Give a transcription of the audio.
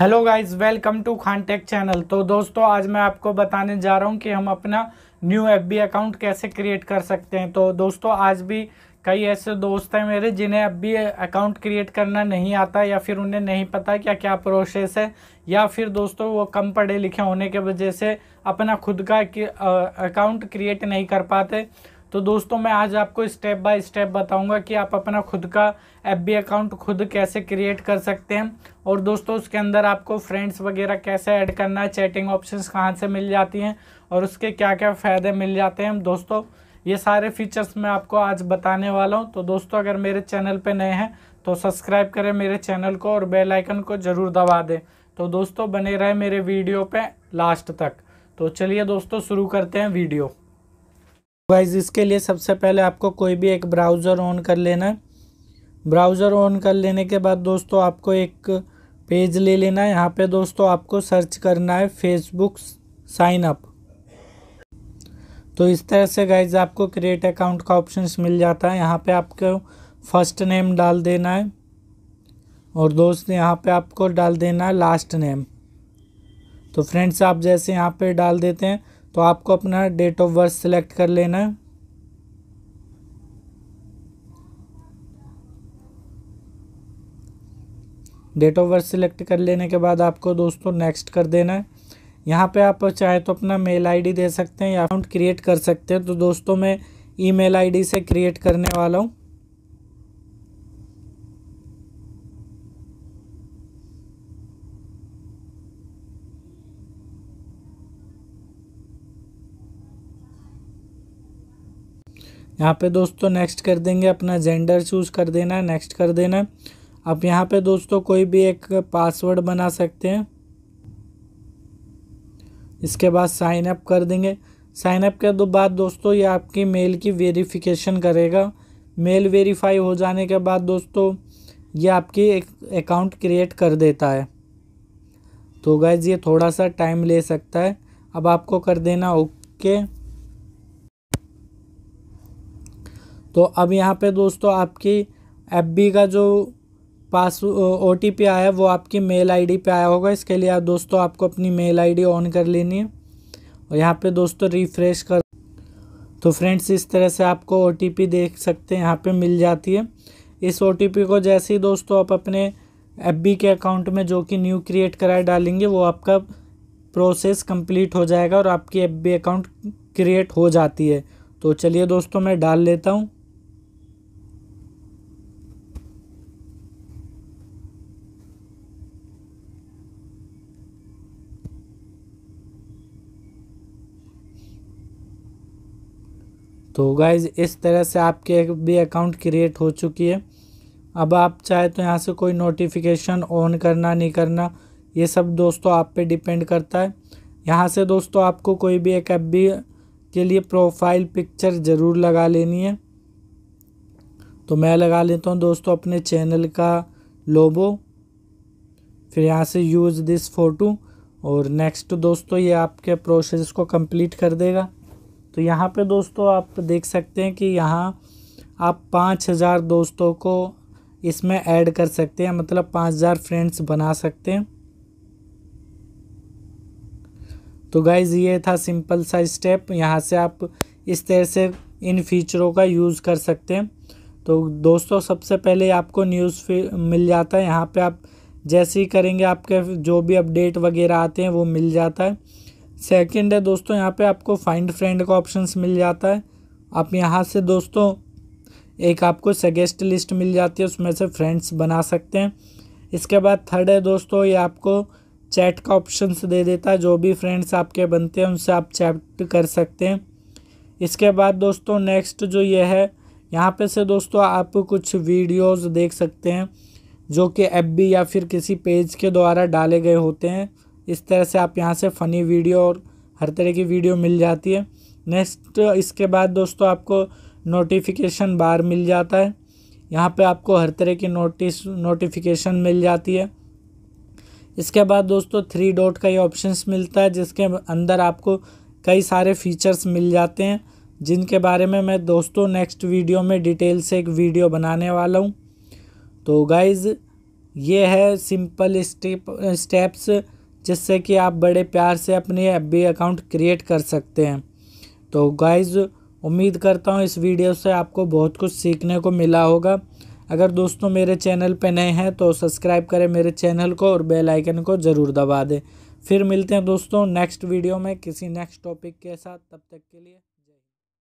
hello guys welcome to Khan tech channel तो दोस्तों आज मैं आपको बताने जा रहा हूं कि हम अपना न्यू एफ अकाउंट कैसे क्रिएट कर सकते हैं तो दोस्तों आज भी कई ऐसे दोस्त हैं मेरे जिन्हें अब भी अकाउंट क्रिएट करना नहीं आता या फिर उन्हें नहीं पता क्या क्या प्रोसेस है या फिर दोस्तों वो कम पढ़े लिखे होने के वजह से अपना खुद का अकाउंट क्रिएट नहीं कर पाते तो दोस्तों मैं आज आपको स्टेप बाय स्टेप बताऊंगा कि आप अपना खुद का एफ अकाउंट खुद कैसे क्रिएट कर सकते हैं और दोस्तों उसके अंदर आपको फ्रेंड्स वगैरह कैसे ऐड करना है चैटिंग ऑप्शन कहाँ से मिल जाती हैं और उसके क्या क्या फ़ायदे मिल जाते हैं दोस्तों ये सारे फीचर्स मैं आपको आज बताने वाला हूँ तो दोस्तों अगर मेरे चैनल पर नए हैं तो सब्सक्राइब करें मेरे चैनल को और बेल आइकन को ज़रूर दबा दें तो दोस्तों बने रहे मेरे वीडियो पे लास्ट तक तो चलिए दोस्तों शुरू करते हैं वीडियो गाइज इसके लिए सबसे पहले आपको कोई भी एक ब्राउज़र ऑन कर लेना है ब्राउज़र ऑन कर लेने के बाद दोस्तों आपको एक पेज ले लेना है यहाँ पे दोस्तों आपको सर्च करना है फेसबुक साइन अप तो इस तरह से गाइज आपको क्रिएट अकाउंट का ऑप्शन मिल जाता है यहाँ पे आपको फर्स्ट नेम डाल देना है और दोस्त यहाँ पे आपको डाल देना है लास्ट नेम तो फ्रेंड्स आप जैसे यहाँ पे डाल देते हैं तो आपको अपना डेट ऑफ बर्थ सेलेक्ट कर लेना है डेट ऑफ बर्थ सिलेक्ट कर लेने के बाद आपको दोस्तों नेक्स्ट कर देना है यहाँ पे आप चाहे तो अपना मेल आईडी दे सकते हैं या अकाउंट क्रिएट कर सकते हैं तो दोस्तों मैं ईमेल आईडी से क्रिएट करने वाला हूँ यहाँ पे दोस्तों नेक्स्ट कर देंगे अपना जेंडर चूज़ कर देना है नेक्स्ट कर देना है अब यहाँ पे दोस्तों कोई भी एक पासवर्ड बना सकते हैं इसके बाद साइन अप कर देंगे साइन अप के दो बाद दोस्तों ये आपकी मेल की वेरिफिकेशन करेगा मेल वेरीफाई हो जाने के बाद दोस्तों ये आपकी एक अकाउंट क्रिएट कर देता है तो गैज़ ये थोड़ा सा टाइम ले सकता है अब आपको कर देना ओके तो अब यहाँ पे दोस्तों आपकी एफ का जो पास ओ टी पी आया वो आपकी मेल आईडी पे आया होगा इसके लिए आप दोस्तों आपको अपनी मेल आईडी ऑन कर लेनी है और यहाँ पे दोस्तों रिफ़्रेश कर तो फ्रेंड्स इस तरह से आपको ओ देख सकते हैं यहाँ पे मिल जाती है इस ओ को जैसे ही दोस्तों आप अपने एफ के अकाउंट में जो कि न्यू क्रिएट कराए डालेंगे वो आपका प्रोसेस कंप्लीट हो जाएगा और आपकी एफ अकाउंट क्रिएट हो जाती है तो चलिए दोस्तों मैं डाल लेता हूँ तो गाइज इस तरह से आपके भी अकाउंट क्रिएट हो चुकी है अब आप चाहे तो यहाँ से कोई नोटिफिकेशन ऑन करना नहीं करना ये सब दोस्तों आप पे डिपेंड करता है यहाँ से दोस्तों आपको कोई भी एक एफ बी के लिए प्रोफाइल पिक्चर ज़रूर लगा लेनी है तो मैं लगा लेता हूँ दोस्तों अपने चैनल का लोबो फिर यहाँ से यूज़ दिस फ़ोटो और नेक्स्ट दोस्तों ये आपके प्रोसेस को कंप्लीट कर देगा तो यहाँ पे दोस्तों आप देख सकते हैं कि यहाँ आप पाँच हज़ार दोस्तों को इसमें ऐड कर सकते हैं मतलब पाँच हज़ार फ्रेंड्स बना सकते हैं तो गाइज ये था सिंपल सा स्टेप यहाँ से आप इस तरह से इन फीचरों का यूज़ कर सकते हैं तो दोस्तों सबसे पहले आपको न्यूज़ मिल जाता है यहाँ पे आप जैसे ही करेंगे आपके जो भी अपडेट वगैरह आते हैं वो मिल जाता है सेकंड है दोस्तों यहाँ पे आपको फाइंड फ्रेंड का ऑप्शंस मिल जाता है आप यहाँ से दोस्तों एक आपको सगेस्ट लिस्ट मिल जाती है उसमें से फ्रेंड्स बना सकते हैं इसके बाद थर्ड है दोस्तों ये आपको चैट का ऑप्शंस दे देता है जो भी फ्रेंड्स आपके बनते हैं उनसे आप चैट कर सकते हैं इसके बाद दोस्तों नेक्स्ट जो ये है यहाँ पे से दोस्तों आप कुछ वीडियोज़ देख सकते हैं जो कि एफ या फिर किसी पेज के द्वारा डाले गए होते हैं इस तरह से आप यहाँ से फ़नी वीडियो और हर तरह की वीडियो मिल जाती है नेक्स्ट इसके बाद दोस्तों आपको नोटिफिकेशन बार मिल जाता है यहाँ पे आपको हर तरह की नोटिस नोटिफिकेशन मिल जाती है इसके बाद दोस्तों थ्री डॉट का ये ऑप्शंस मिलता है जिसके अंदर आपको कई सारे फीचर्स मिल जाते हैं जिनके बारे में मैं दोस्तों नेक्स्ट वीडियो में डिटेल से एक वीडियो बनाने वाला हूँ तो गाइज़ ये है सिंपल स्टेप स्टेप्स जिससे कि आप बड़े प्यार से अपने एफ अकाउंट क्रिएट कर सकते हैं तो गाइज़ उम्मीद करता हूँ इस वीडियो से आपको बहुत कुछ सीखने को मिला होगा अगर दोस्तों मेरे चैनल पर नए हैं तो सब्सक्राइब करें मेरे चैनल को और बेल आइकन को ज़रूर दबा दें फिर मिलते हैं दोस्तों नेक्स्ट वीडियो में किसी नेक्स्ट टॉपिक के साथ तब तक के लिए